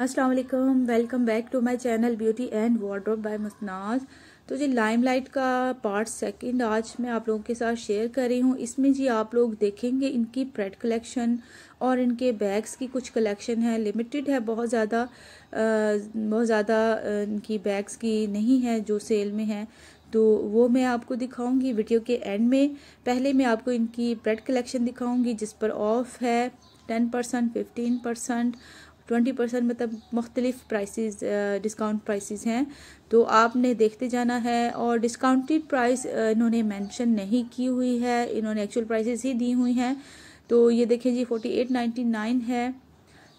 असलकम welcome back to my channel beauty and wardrobe by मसनाज तो जी लाइमलाइट का पार्ट सेकंड आज मैं आप लोगों के साथ शेयर कर रही हूँ इसमें जी आप लोग देखेंगे इनकी प्रेड कलेक्शन और इनके बैग्स की कुछ कलेक्शन है लिमिटेड है बहुत ज़्यादा बहुत ज़्यादा इनकी बैग्स की नहीं है जो सेल में है तो वो मैं आपको दिखाऊँगी वीडियो के एंड में पहले मैं आपको इनकी प्रेड कलेक्शन दिखाऊँगी जिस पर ऑफ है ten percent fifteen percent twenty percent मतलब मुख्तलिफ प्राइस डिस्काउंट प्राइसेस हैं तो आपने देखते जाना है और डिस्काउंटेड प्राइस इन्होंने मेंशन नहीं की हुई है इन्होंने एक्चुअल प्राइसेस ही दी हुई हैं तो ये देखें जी फोर्टी एट नाइन्टी नाइन है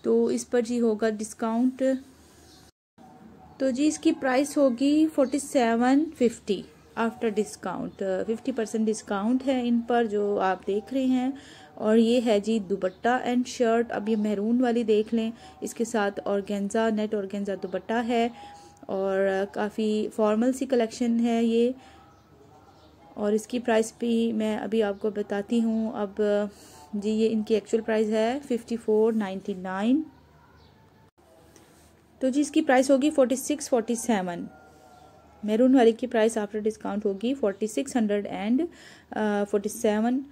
तो इस पर जी होगा डिस्काउंट तो जी इसकी प्राइस होगी forty seven fifty after discount fifty percent discount है इन पर जो आप देख रहे हैं और ये है जी दुबट्टा एंड शर्ट अब ये महरून वाली देख लें इसके साथ औरगेंजा नेट औरगेंजा दुबट्टा है और काफ़ी फॉर्मल सी कलेक्शन है ये और इसकी प्राइस भी मैं अभी आपको बताती हूँ अब जी ये इनकी एक्चुअल प्राइस है फिफ्टी फोर नाइन्टी नाइन तो जी इसकी प्राइस होगी forty six forty seven maroon वाली की प्राइस आफ्टर डिस्काउंट होगी forty six hundred and forty seven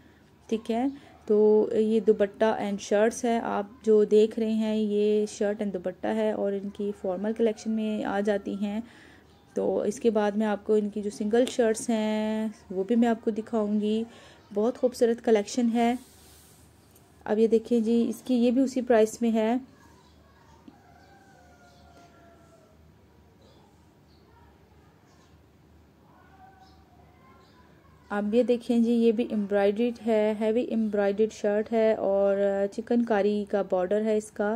ठीक है तो ये दुपट्टा एंड शर्ट्स है आप जो देख रहे हैं ये शर्ट एंड दुपट्टा है और इनकी फॉर्मल कलेक्शन में आ जाती हैं तो इसके बाद में आपको इनकी जो सिंगल शर्ट्स हैं वो भी मैं आपको दिखाऊंगी बहुत खूबसूरत कलेक्शन है अब ये देखें जी इसकी ये भी उसी प्राइस में है अब ये देखें जी ये भी एम्ब्रॉयड है हैवी एम्ब्रॉयड शर्ट है और uh, चिकनकारी का बॉर्डर है इसका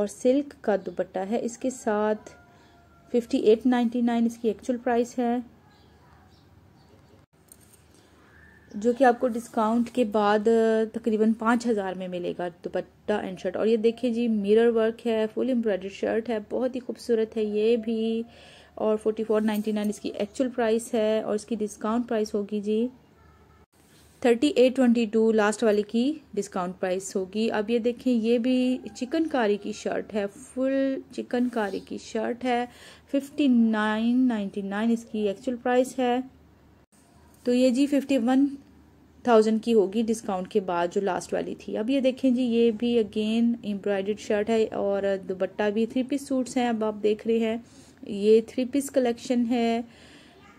और सिल्क का दुपट्टा है इसके साथ फिफ्टी एट नाइन्टी नाइन इसकी एक्चुअल प्राइस है जो कि आपको डिस्काउंट के बाद uh, तकरीबन पाँच हज़ार में मिलेगा दुपट्टा एंड शर्ट और ये देखिए जी मिरर वर्क है फुल एम्ब्रॉयड शर्ट है बहुत ही खूबसूरत है ये भी और फोर्टी फोर नाइन्टी नाइन इसकी एक्चुअल प्राइस है और इसकी डिस्काउंट प्राइस होगी जी thirty eight twenty two last वाली की डिस्काउंट प्राइस होगी अब ये देखें ये भी चिकनकारी की शर्ट है फुल चिकनकारी की शर्ट है फिफ्टी नाइन नाइन्टी नाइन इसकी एक्चुअल प्राइस है तो ये जी फिफ्टी वन थाउजेंड की होगी डिस्काउंट के बाद जो लास्ट वाली थी अब ये देखें जी ये भी अगेन एम्ब्रॉयडर्ड शर्ट है और दुपट्टा भी थ्री पीस सूट्स हैं अब आप देख रहे हैं ये थ्री पीस कलेक्शन है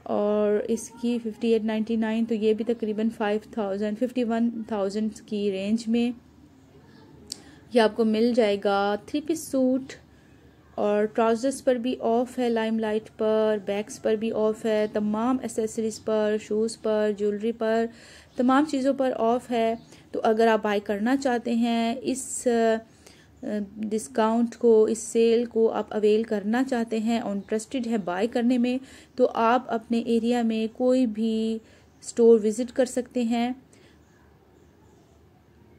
और इसकी फिफ्टी एट नाइन्टी नाइन तो ये भी तकरीबन five thousand fifty one thousand की रेंज में ये आपको मिल जाएगा थ्री पीस सूट और ट्राउज़र्स पर भी ऑफ़ है लाइमलाइट पर बैग्स पर भी ऑफ़ है तमाम एसेसरीज़ पर शूज़ पर ज्वेलरी पर तमाम चीज़ों पर ऑफ़ है तो अगर आप बाई करना चाहते हैं इस डिस्काउंट को इस सेल को आप अवेल करना चाहते हैं और इंटरेस्टेड है बाय करने में तो आप अपने एरिया में कोई भी स्टोर विज़िट कर सकते हैं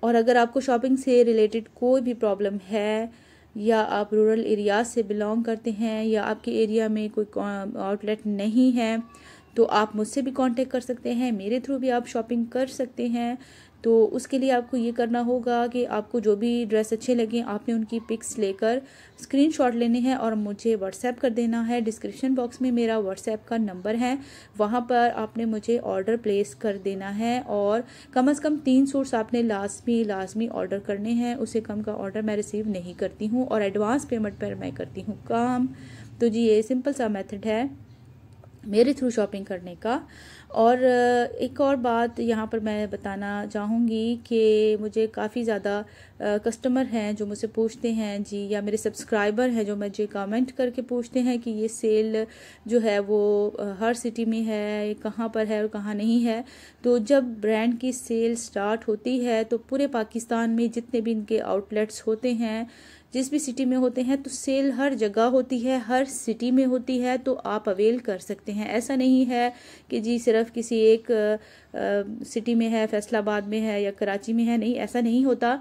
और अगर आपको शॉपिंग से रिलेटेड कोई भी प्रॉब्लम है या आप रूरल एरिया से बिलोंग करते हैं या आपके एरिया में कोई आउटलेट नहीं है तो आप मुझसे भी कांटेक्ट कर सकते हैं मेरे थ्रू भी आप शॉपिंग कर सकते हैं तो उसके लिए आपको ये करना होगा कि आपको जो भी ड्रेस अच्छे लगे आपने उनकी पिक्स लेकर स्क्रीनशॉट लेने हैं और मुझे व्हाट्सएप कर देना है डिस्क्रिप्शन बॉक्स में मेरा व्हाट्सएप का नंबर है वहाँ पर आपने मुझे ऑर्डर प्लेस कर देना है और कम अज़ कम तीन सूट्स आपने लाजमी लाजमी ऑर्डर करने हैं उससे कम का ऑर्डर मैं रिसीव नहीं करती हूँ और एडवांस पेमेंट पर मैं करती हूँ काम तो जी ये सिंपल सा मेथड है मेरे थ्रू शॉपिंग करने का और एक और बात यहाँ पर मैं बताना चाहूँगी कि मुझे काफ़ी ज़्यादा कस्टमर हैं जो मुझसे पूछते हैं जी या मेरे सब्सक्राइबर हैं जो मुझे कमेंट करके पूछते हैं कि ये सेल जो है वो हर सिटी में है कहाँ पर है और कहाँ नहीं है तो जब ब्रांड की सेल स्टार्ट होती है तो पूरे पाकिस्तान में जितने भी इनके आउटलेट्स होते हैं जिस भी सिटी में होते हैं तो सेल हर जगह होती है हर सिटी में होती है तो आप अवेल कर सकते हैं ऐसा नहीं है कि जी सिर्फ किसी एक आ, सिटी में है फैसलाबाद में है या कराची में है नहीं ऐसा नहीं होता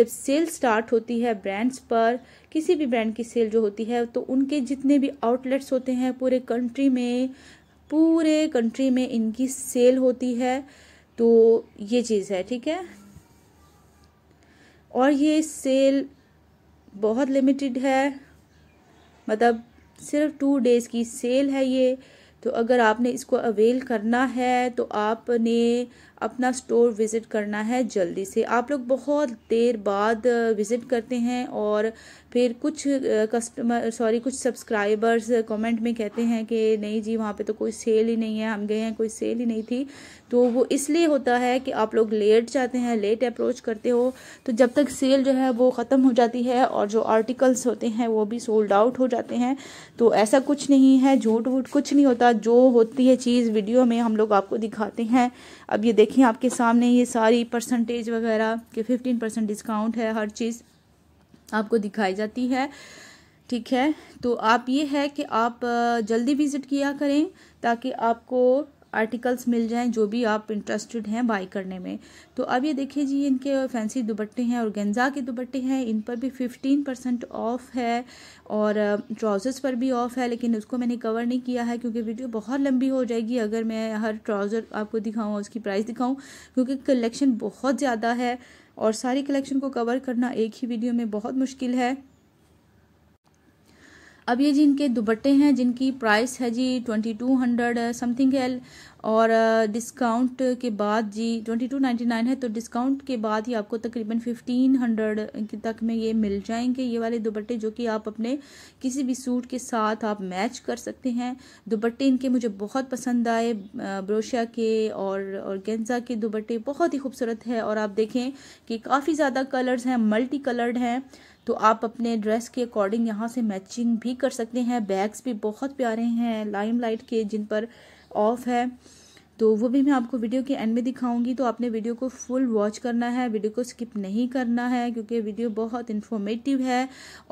जब सेल स्टार्ट होती है ब्रांड्स पर किसी भी ब्रांड की सेल जो होती है तो उनके जितने भी आउटलेट्स होते हैं पूरे कंट्री में पूरे कंट्री में इनकी सेल होती है तो ये चीज़ है ठीक है और ये सेल बहुत लिमिटेड है मतलब सिर्फ टू डेज़ की सेल है ये तो अगर आपने इसको अवेल करना है तो आपने अपना स्टोर विज़िट करना है जल्दी से आप लोग बहुत देर बाद विज़िट करते हैं और फिर कुछ कस्टमर सॉरी कुछ सब्सक्राइबर्स कमेंट में कहते हैं कि नहीं जी वहाँ पे तो कोई सेल ही नहीं है हम गए हैं कोई सेल ही नहीं थी तो वो इसलिए होता है कि आप लोग लेट जाते हैं लेट अप्रोच करते हो तो जब तक सेल जो है वो ख़त्म हो जाती है और जो आर्टिकल्स होते हैं वो भी सोल्ड आउट हो जाते हैं तो ऐसा कुछ नहीं है झूठ वूठ कुछ नहीं होता जो होती है चीज़ वीडियो में हम लोग आपको दिखाते हैं अब ये देख देखिए आपके सामने ये सारी परसेंटेज वगैरह के फिफ्टीन परसेंट डिस्काउंट है हर चीज़ आपको दिखाई जाती है ठीक है तो आप ये है कि आप जल्दी विज़िट किया करें ताकि आपको आर्टिकल्स मिल जाएं जो भी आप इंटरेस्टेड हैं बाई करने में तो अब ये देखिए जी इनके फैंसी दुपट्टे हैं और गेंजा के दुपट्टे हैं इन पर भी फिफ्टीन परसेंट ऑफ है और ट्राउज़र्स पर भी ऑफ है लेकिन उसको मैंने कवर नहीं किया है क्योंकि वीडियो बहुत लंबी हो जाएगी अगर मैं हर ट्राउज़र आपको दिखाऊँ उसकी प्राइस दिखाऊँ क्योंकि कलेक्शन बहुत ज़्यादा है और सारी कलेक्शन को कवर करना एक ही वीडियो में बहुत मुश्किल है अब ये जी इनके दुपट्टे हैं जिनकी प्राइस है जी ट्वेंटी टू हंड्रेड समथिंग है और डिस्काउंट के बाद जी ट्वेंटी टू नाइन्टी नाइन है तो डिस्काउंट के बाद ही आपको तकरीबन फिफ्टीन हंड्रेड तक में ये मिल जाएंगे ये वाले दुपट्टे जो कि आप अपने किसी भी सूट के साथ आप मैच कर सकते हैं दुपट्टे इनके मुझे बहुत पसंद आए ब्रोशिया के और और गेंजा के दुपट्टे बहुत ही खूबसूरत है और आप देखें कि काफ़ी ज़्यादा कलर्स हैं मल्टी कलर्ड हैं तो आप अपने ड्रेस के अकॉर्डिंग यहाँ से मैचिंग भी कर सकते हैं बैग्स भी बहुत प्यारे हैं लाइम लाइट के जिन पर ऑफ है तो वो भी मैं आपको वीडियो के एंड में दिखाऊंगी तो आपने वीडियो को फुल वॉच करना है वीडियो को स्किप नहीं करना है क्योंकि वीडियो बहुत इन्फॉर्मेटिव है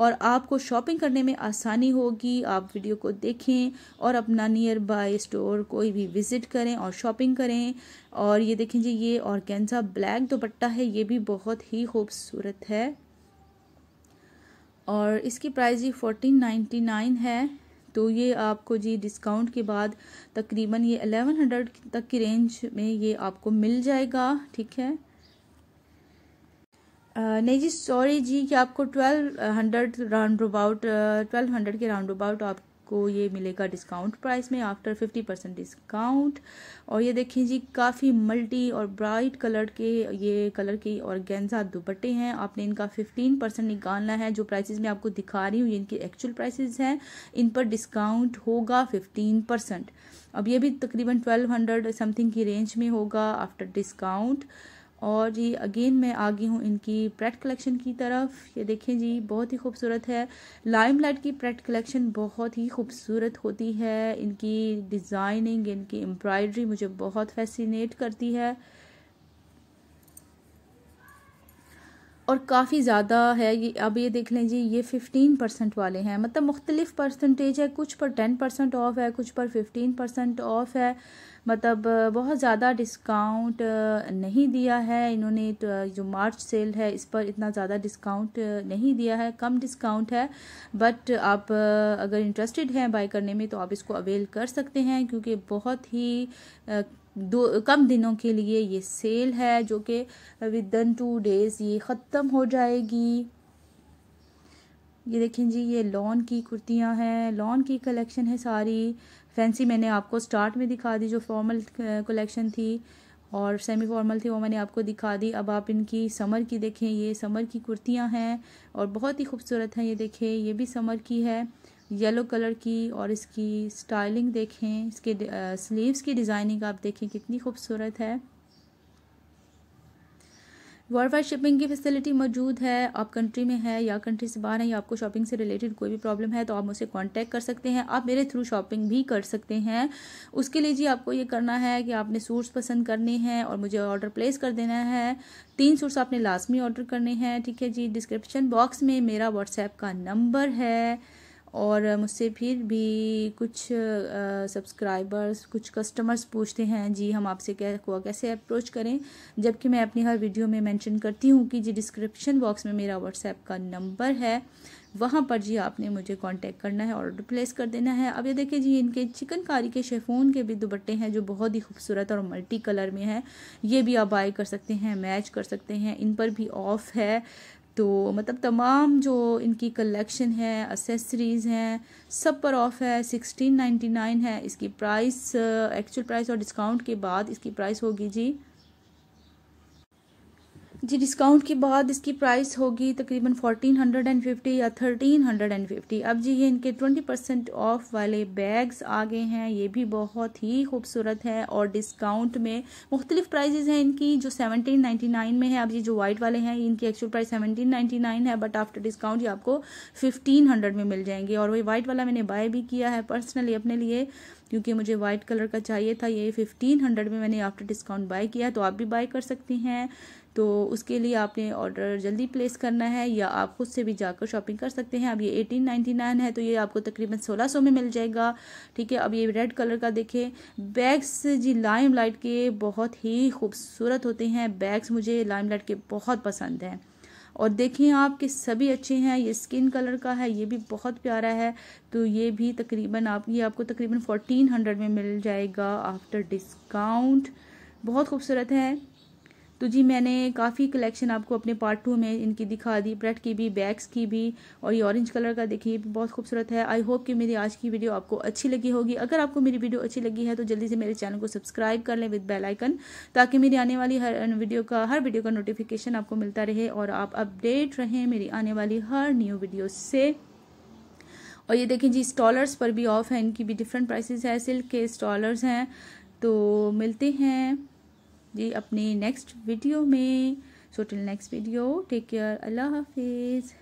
और आपको शॉपिंग करने में आसानी होगी आप वीडियो को देखें और अपना नियर बाय स्टोर कोई भी विज़िट करें और शॉपिंग करें और ये देखें जी ये और ब्लैक दोपट्टा है ये भी बहुत ही खूबसूरत है और इसकी प्राइस जी फोर्टीन नाइन्टी नाइन है तो ये आपको जी डिस्काउंट के बाद तकरीबन ये अलेवन हंड्रेड तक की रेंज में ये आपको मिल जाएगा ठीक है नहीं जी सॉरी जी कि आपको twelve hundred round about twelve hundred के राउंड अबाउट आप आपको ये मिलेगा डिस्काउंट प्राइस में आफ्टर फिफ्टी परसेंट डिस्काउंट और ये देखें जी काफ़ी मल्टी और ब्राइट कलर के ये कलर के और गेंजा दुपट्टे हैं आपने इनका फिफ्टीन परसेंट निकालना है जो प्राइसेस मैं आपको दिखा रही हूँ इनकी एक्चुअल प्राइसेस हैं इन पर डिस्काउंट होगा फिफ्टीन परसेंट अब ये भी तकरीबन ट्वेल्व हंड्रेड समथिंग की रेंज में होगा आफ्टर डिस्काउंट और जी अगेन मैं आ गई हूँ इनकी प्रेट कलेक्शन की तरफ ये देखें जी बहुत ही खूबसूरत है लाइम लाइट की प्रेट कलेक्शन बहुत ही खूबसूरत होती है इनकी डिज़ाइनिंग इनकी एम्ब्रॉयडरी मुझे बहुत फैसिनेट करती है और काफ़ी ज़्यादा है ये अब ये देख लें जी ये फ़िफ्टीन परसेंट वाले हैं मतलब मुख्तलिफ़ परसेंटेज है कुछ पर टेन परसेंट ऑफ़ है कुछ पर फिफ्टीन परसेंट ऑफ़ है मतलब बहुत ज़्यादा डिस्काउंट नहीं दिया है इन्होंने तो जो मार्च सेल है इस पर इतना ज़्यादा डिस्काउंट नहीं दिया है कम डिस्काउंट है बट आप अगर इंटरेस्टेड हैं बाय करने में तो आप इसको अवेल कर सकते हैं क्योंकि बहुत ही दो कम दिनों के लिए ये सेल है जो कि विदन टू डेज़ ये ख़त्म हो जाएगी ये देखें जी ये लॉन की कुर्तियाँ हैं लॉन की कलेक्शन है सारी फैंसी मैंने आपको स्टार्ट में दिखा दी जो फॉर्मल कलेक्शन थी और सेमी फॉर्मल थी वो मैंने आपको दिखा दी अब आप इनकी समर की देखें ये समर की कुर्तियाँ हैं और बहुत ही खूबसूरत हैं ये देखें ये भी समर की है येलो कलर की और इसकी स्टाइलिंग देखें इसके स्लीव्स की डिज़ाइनिंग आप देखें कितनी खूबसूरत है वर्ल्ड वाइड शिपिंग की फैसिलिटी मौजूद है आप कंट्री में है या कंट्री से बाहर हैं या आपको शॉपिंग से रिलेटेड कोई भी प्रॉब्लम है तो आप मुझसे कांटेक्ट कर सकते हैं आप मेरे थ्रू शॉपिंग भी कर सकते हैं उसके लिए जी आपको ये करना है कि आपने सूट्स पसंद करने हैं और मुझे ऑर्डर प्लेस कर देना है तीन सूट्स आपने लास्ट में ऑर्डर करने हैं ठीक है जी डिस्क्रिप्शन बॉक्स में मेरा व्हाट्सएप का नंबर है और मुझसे फिर भी कुछ सब्सक्राइबर्स कुछ कस्टमर्स पूछते हैं जी हम आपसे क्या कैसे अप्रोच करें जबकि मैं अपनी हर वीडियो में मेंशन करती हूँ कि जी डिस्क्रिप्शन बॉक्स में मेरा व्हाट्सएप का नंबर है वहाँ पर जी आपने मुझे कांटेक्ट करना है ऑर्डर प्लेस कर देना है अब ये देखिए जी इनके चिकनकारी के शेफोन के भी दुपट्टे हैं जो बहुत ही खूबसूरत और मल्टी कलर में हैं ये भी आप बाय कर सकते हैं मैच कर सकते हैं इन पर भी ऑफ़ है तो मतलब तमाम जो इनकी कलेक्शन है एसेसरीज़ हैं सब पर ऑफ है सिक्सटीन नाइन्टी नाइन है इसकी प्राइस एक्चुअल प्राइस और डिस्काउंट के बाद इसकी प्राइस होगी जी जी डिस्काउंट के बाद इसकी प्राइस होगी तकरीबन फोर्टीन हंड्रेड एंड फिफ्टी या थर्टीन हंड्रेड एंड फिफ्टी अब जी ये इनके ट्वेंटी परसेंट ऑफ वाले बैग्स आ गए हैं ये भी बहुत ही खूबसूरत है और डिस्काउंट में मुख्तलिफ प्राइजेज हैं इनकी जो सेवनटीन नाइन्टी नाइन में है अब ये जो वाइट वाले हैं इनकी actual price seventeen ninety nine है बट आफ्टर डिस्काउंट ये आपको फिफ्टीन हंड्रेड में मिल जाएंगे और वही वाइट वाला मैंने बाय भी किया है पर्सनली अपने लिए क्योंकि मुझे वाइट कलर का चाहिए था ये फिफ्टीन हंड्रेड में मैंने आफ्टर डिस्काउंट बाय किया है तो आप भी बाय कर सकती हैं तो उसके लिए आपने ऑर्डर जल्दी प्लेस करना है या आप खुद से भी जाकर शॉपिंग कर सकते हैं अब ये एटीन नाइन्टी नाइन है तो ये आपको तकरीबन सोलह सौ में मिल जाएगा ठीक है अब ये रेड कलर का देखें बैग्स जी लाइम लाइट के बहुत ही खूबसूरत होते हैं बैग्स मुझे लाइम लाइट के बहुत पसंद हैं और देखें आप कि सभी अच्छे हैं ये स्किन कलर का है ये भी बहुत प्यारा है तो ये भी तकरीबन आप ये आपको तकरीबन फोर्टीन हंड्रेड में मिल जाएगा आफ्टर डिस्काउंट बहुत खूबसूरत है तो जी मैंने काफ़ी कलेक्शन आपको अपने पार्ट टू में इनकी दिखा दी ब्रेड की भी बैग्स की भी और ये ऑरेंज कलर का देखिए बहुत खूबसूरत है आई होप कि मेरी आज की वीडियो आपको अच्छी लगी होगी अगर आपको मेरी वीडियो अच्छी लगी है तो जल्दी से मेरे चैनल को सब्सक्राइब कर लें विद बेल आइकन ताकि मेरी आने वाली हर वीडियो का हर वीडियो का नोटिफिकेशन आपको मिलता रहे और आप अपडेट रहें मेरी आने वाली हर न्यू वीडियो से और ये देखें जी स्टॉलर्स पर भी ऑफ है इनकी भी डिफरेंट प्राइसेस है सिल्क के स्टॉलर्स हैं तो मिलते हैं जी अपनी नेक्स्ट वीडियो में so till next video take care अल्लाह हाफिज़